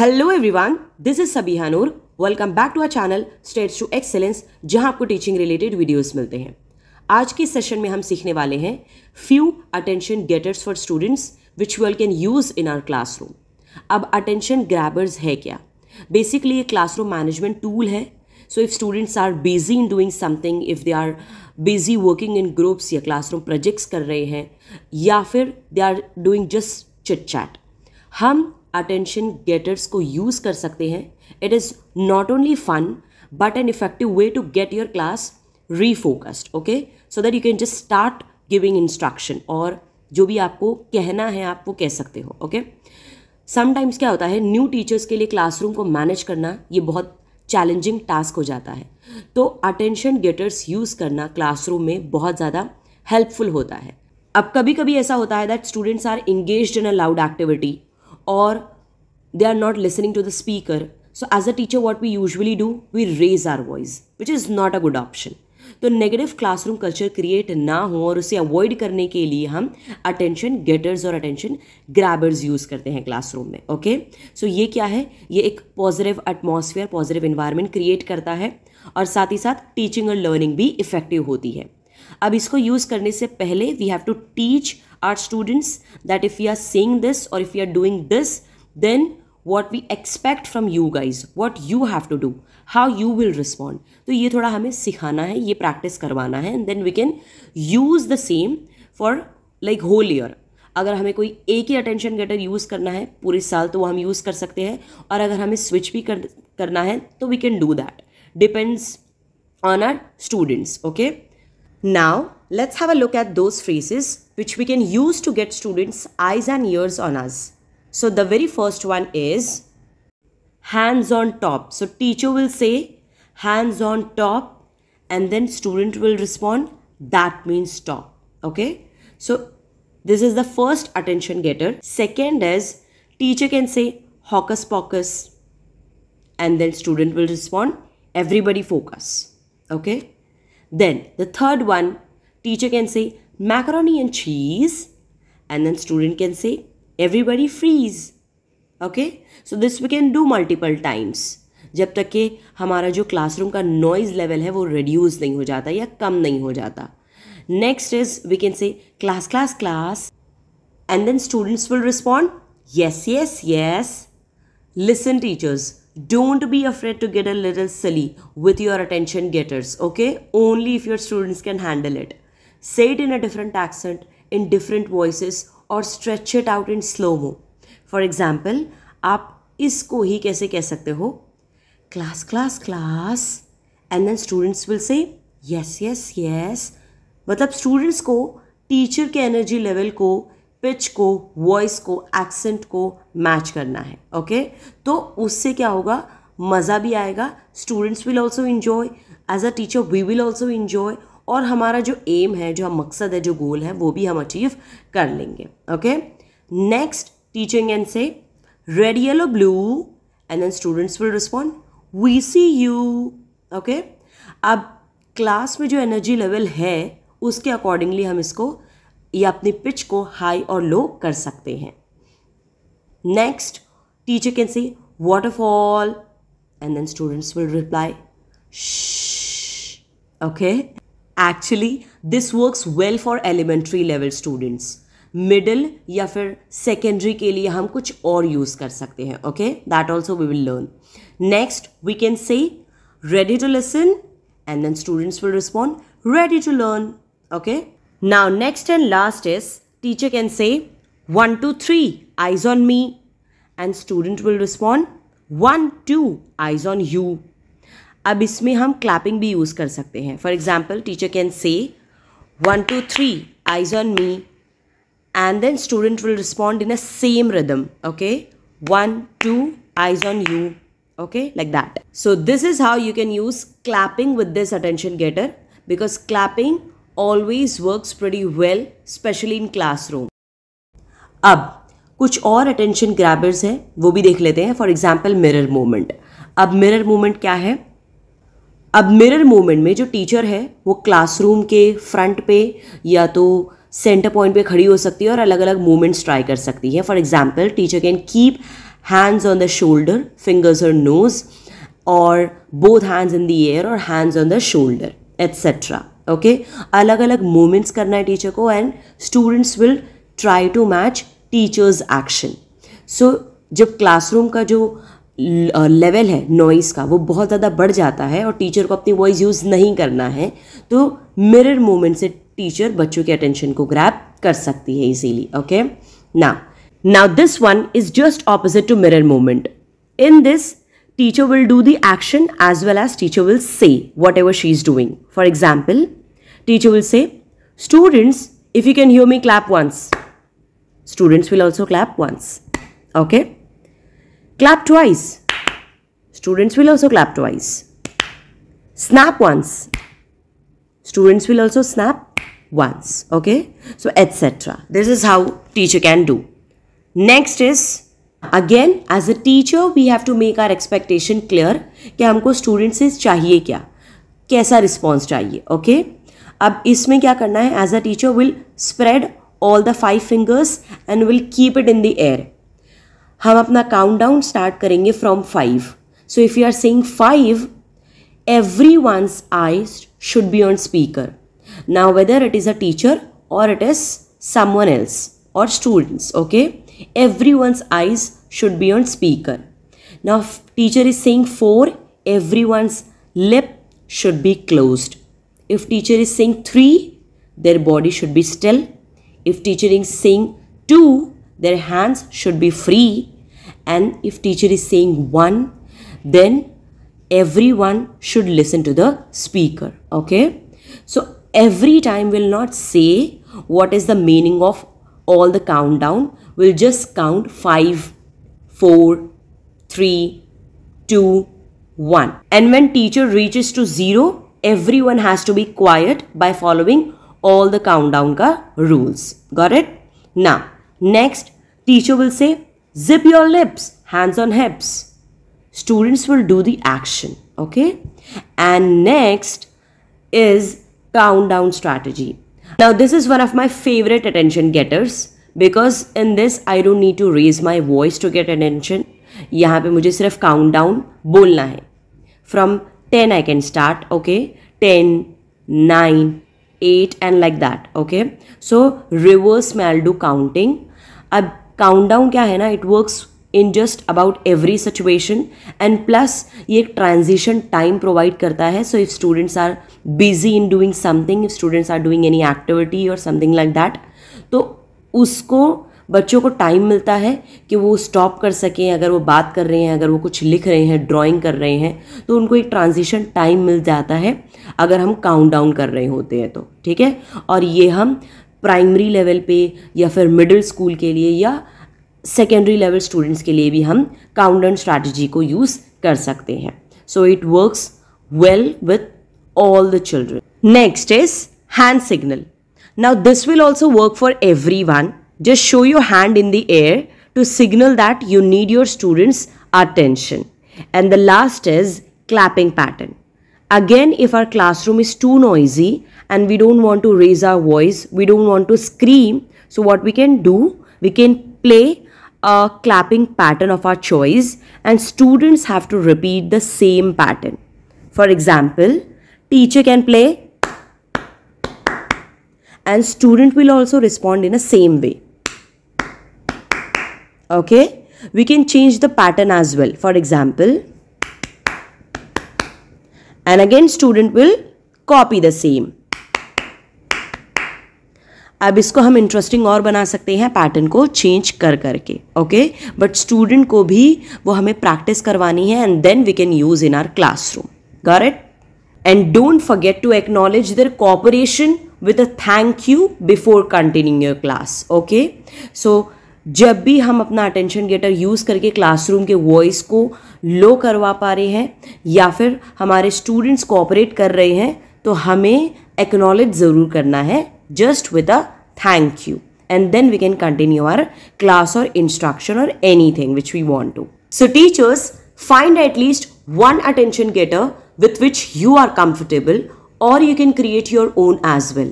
Hello everyone this is Sabiha Noor welcome back to our channel states to excellence जहां आपको teaching related videos मिलते हैं आज के सेशन में हम सीखने वाले हैं few attention getters for students which you'll can use in our classroom अब अटेंशन ग्रैबर्स है क्या बेसिकली ये क्लासरूम मैनेजमेंट टूल है so if students are busy in doing something if they are busy working in groups या classroom projects कर रहे हैं या फिर they are doing just chit chat हम अटेंशन गेटर्स को यूज़ कर सकते हैं it is not only fun but N effective way to get your class refocused okay so that you can just start giving instruction और जो भी आपको कहना है आप वो कह सकते हो ओके समटाइम्स क्या होता है न्यू टीचर्स के लिए क्लासरूम को मैनेज करना ये बहुत चैलेंजिंग टास्क हो जाता है तो अटेंशन गेटर्स यूज़ करना क्लासरूम में बहुत ज़्यादा हेल्पफुल होता है अब कभी कभी ऐसा होता है that students are engage in a loud activity or they are not listening to the speaker. So, as a teacher, what we usually do, we raise our voice, which is not a good option. तो negative classroom culture create ना हो और उसे avoid करने के लिए हम attention getters और अटेंशन ग्रैबर्स यूज़ करते हैं क्लासरूम में ओके सो so, ये क्या है ये एक positive atmosphere positive environment create करता है और साथ ही साथ टीचिंग और लर्निंग भी इफेक्टिव होती है अब इसको यूज़ करने से पहले we have to teach our students that if we are saying this or if we are doing this then what we expect from you guys what you have to do how you will respond तो ये थोड़ा हमें सिखाना है ये practice करवाना है and then we can use the same for like whole year अगर हमें कोई एक ही अटेंशन गेटर यूज़ करना है पूरे साल तो वो हम यूज़ कर सकते हैं और अगर हमें स्विच भी कर करना है तो we can do that depends on our students okay now let's have a look at those phrases which we can use to get students' eyes and ears on us. So the very first one is hands on top. So teacher will say hands on top and then student will respond that means top. Okay. So this is the first attention getter. Second is teacher can say hocus pocus and then student will respond everybody focus. Okay. Then the third one teacher can say macaroni and cheese and then student can say everybody freeze okay so this we can do multiple times जब तक कि हमारा जो classroom का noise level है वो reduce नहीं हो जाता या कम नहीं हो जाता next is we can say class class class and then students will yes yes yes listen teachers don't be afraid to get a little silly with your attention getters okay only if your students can handle it say it in a different accent, in different voices, or stretch it out in slow mo. For example, aap isko hi kaise keh sakte ho class class class and then students will say yes yes yes matlab students ko teacher ke energy level ko pitch को voice को accent को match करना है okay okay? तो उससे क्या होगा मज़ा भी आएगा students will also enjoy as a teacher we will also enjoy और हमारा जो एम है जो मकसद है जो गोल है वो भी हम अचीव कर लेंगे okay next teaching and say red yellow blue and then students will respond we see you okay अब क्लास में जो एनर्जी लेवल है उसके अकॉर्डिंगली हम इसको या अपनी पिच को हाई और लो कर सकते हैं next teacher can say waterfall and then students will reply okay Actually, this works well for elementary level students. Middle या फिर secondary के लिए हम use कर okay? That also we will learn. Next, we can say ready to listen and then students will respond ready to learn. Okay? Now, next and last is teacher can say one, two, three, eyes on me and student will respond one, two, eyes on you. अब इसमें हम clapping भी use कर सकते हैं for example teacher can say one two three eyes on me and then student will respond in a same rhythm okay one two eyes on you okay like that so this is how you can use clapping with this attention getter because clapping always works pretty well specially in classroom अब कुछ और attention grabbers हैं वो भी देख लेते हैं for example mirror moment अब मिरर मोमेंट क्या है अब मिरर मोमेंट में जो टीचर है वो क्लासरूम के फ्रंट पे या तो सेंटर पॉइंट पे खड़ी हो सकती है और अलग अलग मूवमेंट्स ट्राई कर सकती है for example teacher can keep hands on the shoulder fingers और नोज और both hands in the air और hands on the shoulder etcetera okay अलग अलग मूवमेंट्स करना है टीचर को and students will try to match teachers action so जब classroom का जो लेवल है नॉइस का वो बहुत ज़्यादा बढ़ जाता है और टीचर को अपनी वॉइस यूज़ नहीं करना है तो मिरर मोमेंट से टीचर बच्चों के अटेंशन को ग्रैप कर सकती है इजीली ओके ना now this one is just opposite to mirror moment in this teacher will do the action as well as teacher will say whatever she is doing for example teacher will say students if you can hear me clap once students will also clap once okay Clap twice. Students will also clap twice. Snap once. Students will also snap once. Okay? So, etc. This is how teacher can do. Next is again as a teacher we have to make our expectation clear कि हमको students से चाहिए क्या कैसा response चाहिए okay? अब इसमें क्या करना है as a teacher will spread all the five fingers and will keep it in the air हम अपना काउंट डाउन स्टार्ट करेंगे from five so if you are saying five everyone eyes should be on speaker now whether it is a teacher और it is someone else और students okay everyone eyes should be on speaker now teacher is saying four everyone lip should be closed if teacher is saying three their body should be still if teacher is saying to their hands should be free and if teacher is saying one then everyone should listen to the speaker okay so every time will not say what is the meaning of all the countdown we'll just count five, four, three, two, one, and when teacher reaches to 0 everyone has to be quiet by following all the countdown ka rules got it now Next, teacher will say, zip your lips, hands on hips. Students will do the action, okay? And next is countdown strategy. Now, this is one of my favorite attention getters because in this, I don't need to raise my voice to get attention. यहाँ पे मुझे सिर्फ count down बोलना है from ten I can start okay ten nine eight and like that okay so reverse में do counting अब countdown क्या है ना it works in just about every situation and plus ये एक ट्रांजिशन टाइम प्रोवाइड करता है so if students are busy in doing something if students are doing any activity और समथिंग लाइक दैट तो उसको बच्चों को टाइम मिलता है कि वो स्टॉप कर सकें अगर वो बात कर रहे हैं अगर वो कुछ लिख रहे हैं ड्राइंग कर रहे हैं तो उनको एक ट्रांजिशन टाइम मिल जाता है अगर हम काउंट डाउन कर रहे होते हैं तो ठीक है और ये हम प्राइमरी लेवल पे या फिर मिडिल स्कूल के लिए या सेकेंडरी लेवल स्टूडेंट्स के लिए भी हम काउंटर स्ट्रैटेजी को यूज़ कर सकते हैं so it works well with all the children next is hand signal now this will also work for everyone just show your hand in the air to signal that you need your students attention and the last is clapping pattern Again, if our classroom is too noisy and we don't want to raise our voice, we don't want to scream, so what we can do, we can play a clapping pattern of our choice and students have to repeat the same pattern. For example, teacher can play and student will also respond in the same way. Okay, we can change the pattern as well. For example, and again student will copy the same अब इसको हम interesting और बना सकते हैं pattern को change कर करके ओके बट स्टूडेंट को भी वो हमें प्रैक्टिस करवानी है and then we can use in our classroom गर it and don't forget to acknowledge their cooperation with a thank you before continue your class okay so जब भी हम अपना अटेंशन गेटर यूज़ करके क्लासरूम के voice को low करवा पा रहे हैं या फिर हमारे स्टूडेंट्स कोऑपरेट कर रहे हैं तो हमें एक्नॉलेज ज़रूर करना है just with a thank you and then we can continue our class और इंस्ट्रक्शन और anything which we want to so teachers find at least one attention getter with which you are comfortable और you can create your own as well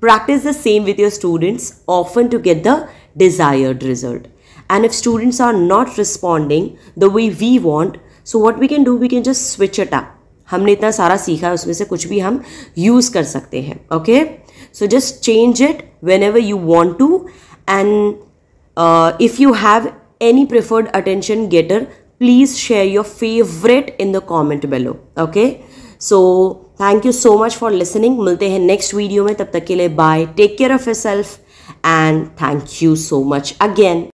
practice the same with your students often to get the desired result. And if students are not responding the way we want, so what we can do, we can just switch it up. हमने इतना सारा सीखा है उसमें से कुछ भी हम यूज़ कर सकते हैं okay so just change it whenever you want to and if you any preferred attention getter please share your favorite in the comment below okay so thank you so much for listening मिलते हैं next video में तब तक के लिए bye take care of yourself and thank you so much again.